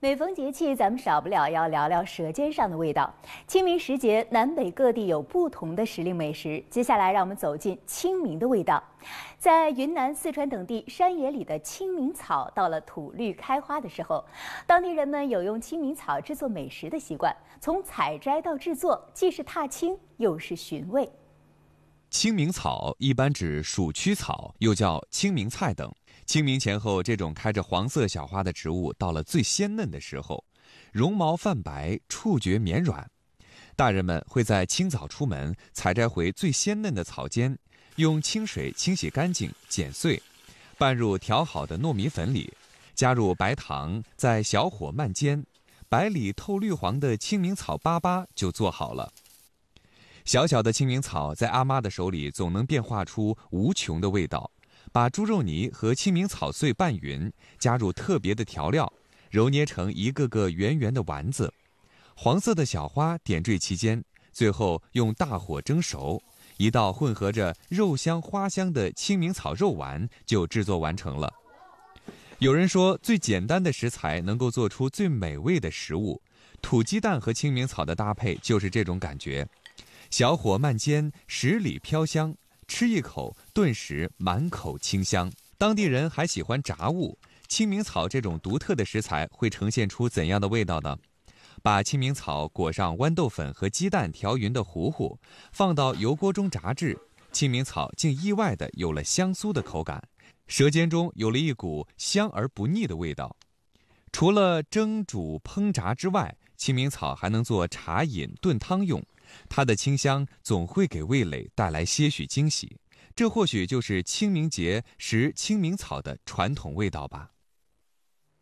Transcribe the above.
每逢节气，咱们少不了要聊聊舌尖上的味道。清明时节，南北各地有不同的时令美食。接下来，让我们走进清明的味道。在云南、四川等地，山野里的清明草到了土绿开花的时候，当地人们有用清明草制作美食的习惯。从采摘到制作，既是踏青，又是寻味。清明草一般指鼠曲草，又叫清明菜等。清明前后，这种开着黄色小花的植物到了最鲜嫩的时候，绒毛泛白，触觉绵软。大人们会在清早出门采摘回最鲜嫩的草尖，用清水清洗干净，剪碎，拌入调好的糯米粉里，加入白糖，在小火慢煎，白里透绿黄的清明草粑粑就做好了。小小的清明草在阿妈的手里总能变化出无穷的味道，把猪肉泥和清明草碎拌匀，加入特别的调料，揉捏成一个个圆圆的丸子，黄色的小花点缀其间，最后用大火蒸熟，一道混合着肉香花香的清明草肉丸就制作完成了。有人说，最简单的食材能够做出最美味的食物，土鸡蛋和清明草的搭配就是这种感觉。小火慢煎，十里飘香，吃一口顿时满口清香。当地人还喜欢炸物，清明草这种独特的食材会呈现出怎样的味道呢？把清明草裹上豌豆粉和鸡蛋调匀的糊糊，放到油锅中炸制，清明草竟意外的有了香酥的口感，舌尖中有了一股香而不腻的味道。除了蒸煮烹炸之外，清明草还能做茶饮、炖汤用。它的清香总会给味蕾带来些许惊喜，这或许就是清明节食清明草的传统味道吧。